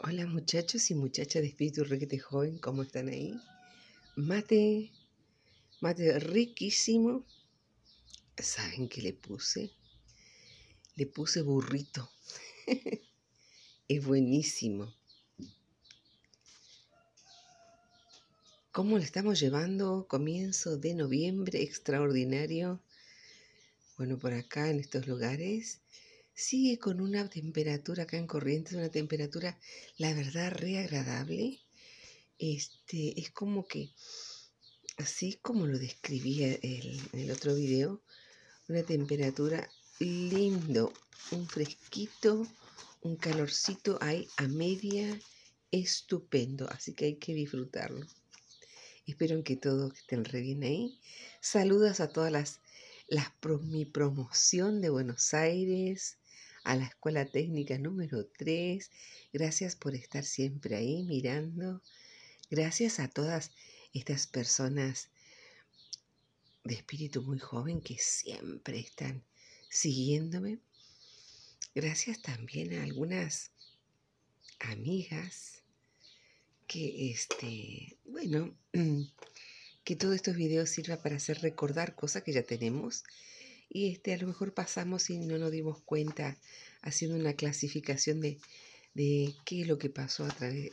Hola muchachos y muchachas de espíritu requete joven, ¿cómo están ahí? Mate, mate riquísimo. ¿Saben qué le puse? Le puse burrito. es buenísimo. ¿Cómo lo estamos llevando? Comienzo de noviembre, extraordinario. Bueno, por acá en estos lugares sigue con una temperatura acá en Corrientes, una temperatura, la verdad, re agradable. Este, es como que, así como lo describía el, el otro video, una temperatura lindo, un fresquito, un calorcito ahí a media, estupendo, así que hay que disfrutarlo. Espero que todos estén re bien ahí. Saludos a todas las, mi promoción de Buenos Aires, a la Escuela Técnica número 3. Gracias por estar siempre ahí mirando. Gracias a todas estas personas de espíritu muy joven que siempre están siguiéndome. Gracias también a algunas amigas que este, bueno, que todos estos videos sirva para hacer recordar cosas que ya tenemos y este, a lo mejor pasamos y no nos dimos cuenta haciendo una clasificación de, qué es lo que pasó a través,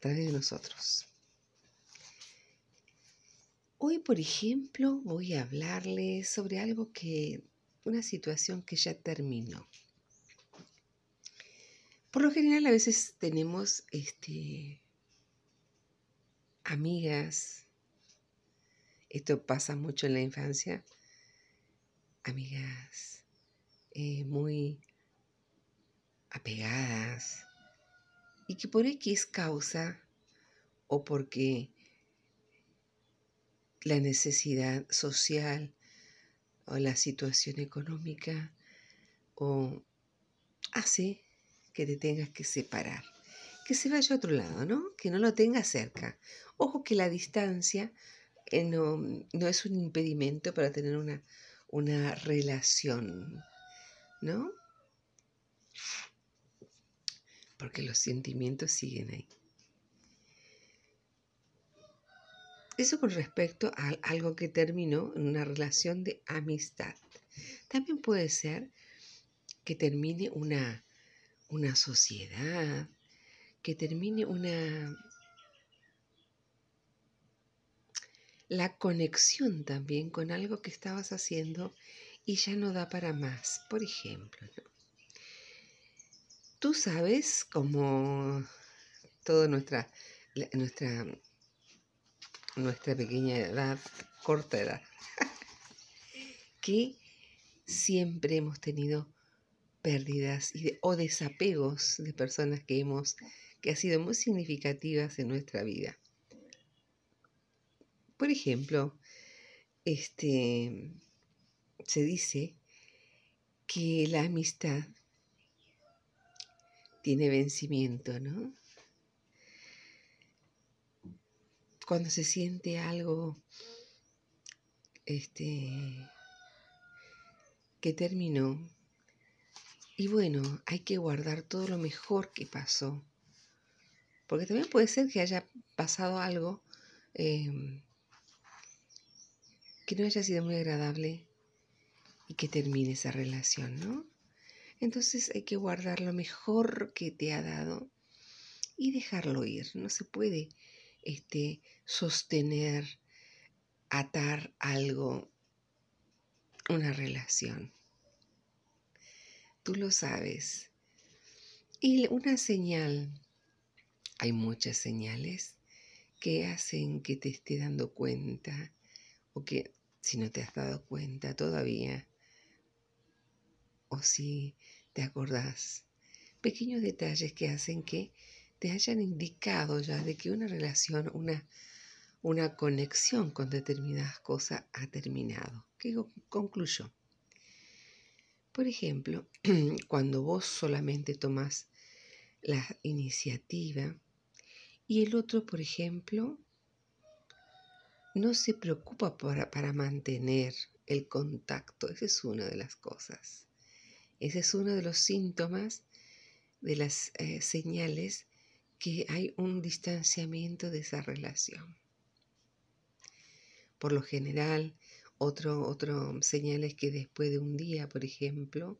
través de nosotros. Hoy, por ejemplo, voy a hablarles sobre algo que, una situación que ya terminó. Por lo general, a veces tenemos este, amigas, esto pasa mucho en la infancia, amigas eh, muy apegadas y que por X causa o porque la necesidad social o la situación económica o hace que te tengas que separar, que se vaya a otro lado, ¿no? Que no lo tengas cerca. Ojo que la distancia eh, no es un impedimento para tener una una relación, ¿no? Porque los sentimientos siguen ahí. Eso con respecto a algo que terminó en una relación de amistad. También puede ser que termine una, una sociedad, que termine una, la conexión también con algo que estabas haciendo y ya no da para más, por ejemplo. Tú sabes, como toda nuestra, nuestra, nuestra pequeña edad, corta edad, que siempre hemos tenido pérdidas o desapegos de personas que hemos que han sido muy significativas en nuestra vida. Por ejemplo, este, se dice que la amistad tiene vencimiento, ¿no? Cuando se siente algo este, que terminó, y bueno, hay que guardar todo lo mejor que pasó, porque también puede ser que haya pasado algo em, que no haya sido muy agradable y que termine esa relación, ¿no? Entonces hay que guardar lo mejor que te ha dado y dejarlo ir. No se puede este, sostener, atar algo, una relación. Tú lo sabes. Y una señal, hay muchas señales que hacen que te esté dando cuenta o que si no te has dado cuenta todavía, o si te acordás, pequeños detalles que hacen que te hayan indicado ya de que una relación, una, una conexión con determinadas cosas ha terminado, ¿Qué concluyó. Por ejemplo, cuando vos solamente tomás la iniciativa y el otro, por ejemplo, no se preocupa para, mantener el contacto. Esa es una de las cosas. Ese es uno de los síntomas, de las eh, señales que hay un distanciamiento de esa relación. Por lo general, otro, otro señal es que después de un día, por ejemplo,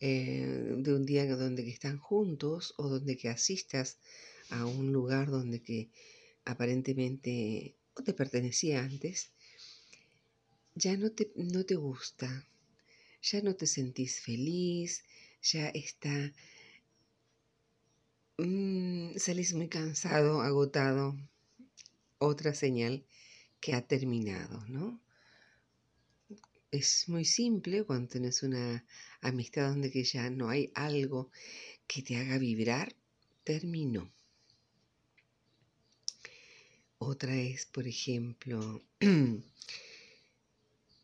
eh, de un día donde que están juntos o donde que asistas a un lugar donde que aparentemente te pertenecía antes, ya no te, no te gusta, ya no te sentís feliz, ya está, mm, salís muy cansado, agotado. Otra señal que ha terminado, ¿no? Es muy simple cuando tienes una amistad donde que ya no hay algo que te haga vibrar, terminó. Otra es, por ejemplo,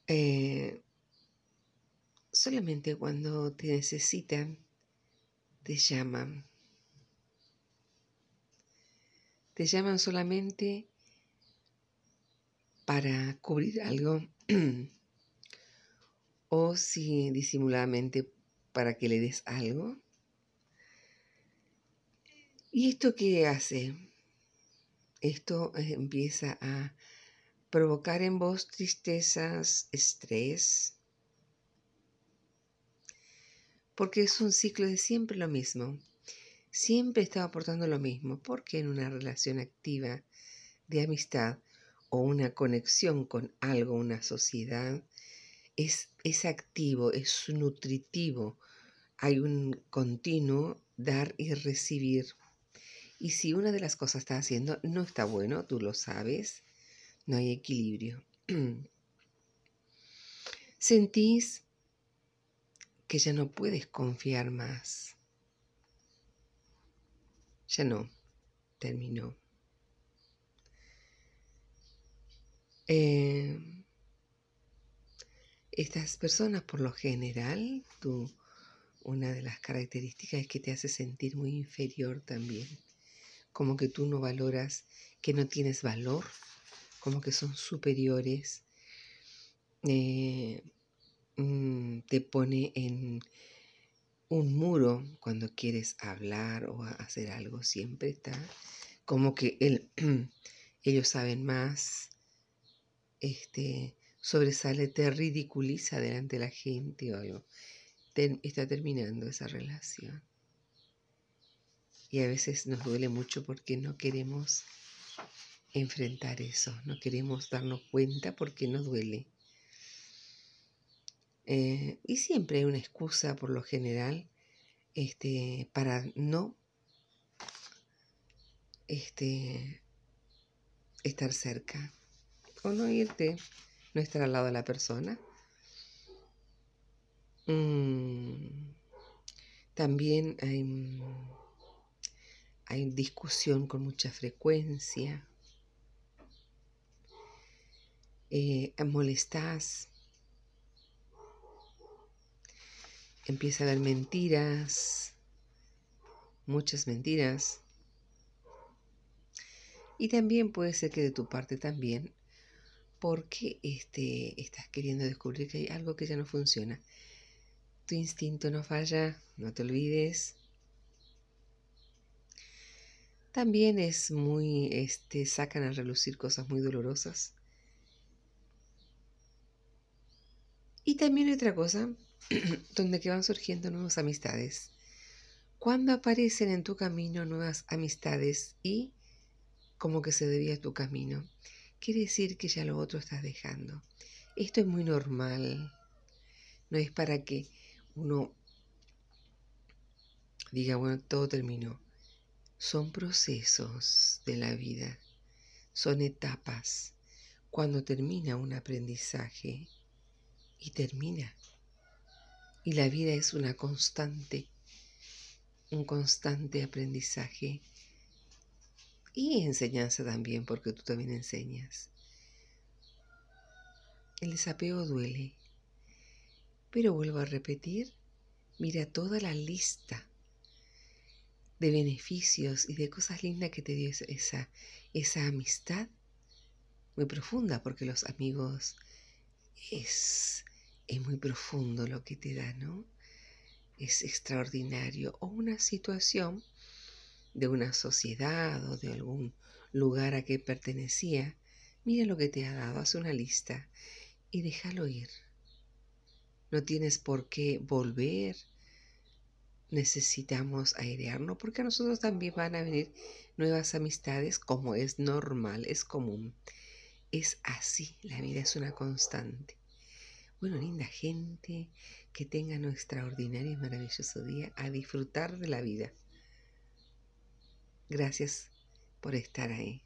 eh, solamente cuando te necesitan, te llaman. Te llaman solamente para cubrir algo o si disimuladamente para que le des algo. ¿Y esto qué hace? Esto eh, empieza a provocar en vos tristezas, estrés, porque es un ciclo de siempre lo mismo. Siempre está aportando lo mismo, porque en una relación activa de amistad o una conexión con algo, una sociedad, es, es activo, es nutritivo, hay un continuo dar y recibir. Y si una de las cosas estás haciendo no está bueno, tú lo sabes, no hay equilibrio. Sentís que ya no puedes confiar más. Ya no, terminó. Eh, estas personas, por lo general, tú, una de las características es que te hace sentir muy inferior también como que tú no valoras, que no tienes valor, como que son superiores, eh, mm, te pone en un muro cuando quieres hablar o hacer algo, siempre está como que ellos saben más, este, sobresale, te ridiculiza delante de la gente o algo. está terminando esa relación. Y a veces nos duele mucho porque no queremos enfrentar eso, no queremos darnos cuenta porque nos duele. Eh, y siempre hay una excusa por lo general este, para no este, estar cerca o no irte, no estar al lado de la persona. Mm, también hay hay discusión con mucha frecuencia, eh, molestas, empieza a haber mentiras, muchas mentiras. Y también puede ser que de tu parte también, porque este, estás queriendo descubrir que hay algo que ya no funciona. Tu instinto no falla, no te olvides. También es muy, este, sacan a relucir cosas muy dolorosas. Y también otra cosa, donde que van surgiendo nuevas amistades. Cuando aparecen en tu camino nuevas amistades y como que se debía tu camino, quiere decir que ya lo otro estás dejando. Esto es muy normal. No es para que uno diga, bueno, todo terminó son procesos de la vida, son etapas. Cuando termina un aprendizaje y termina. Y la vida es una constante, un constante aprendizaje y enseñanza también, porque tú también enseñas. El desapego duele, pero vuelvo a repetir, mira toda la lista de beneficios y de cosas lindas que te dio esa, esa amistad muy profunda, porque los amigos es, es muy profundo lo que te da, ¿no? Es extraordinario. O una situación de una sociedad o de algún lugar a que pertenecía, mira lo que te ha dado, haz una lista y déjalo ir. No tienes por qué volver necesitamos airearnos porque a nosotros también van a venir nuevas amistades como es normal, es común. Es así, la vida es una constante. Bueno, linda gente, que tengan un extraordinario y maravilloso día a disfrutar de la vida. Gracias por estar ahí.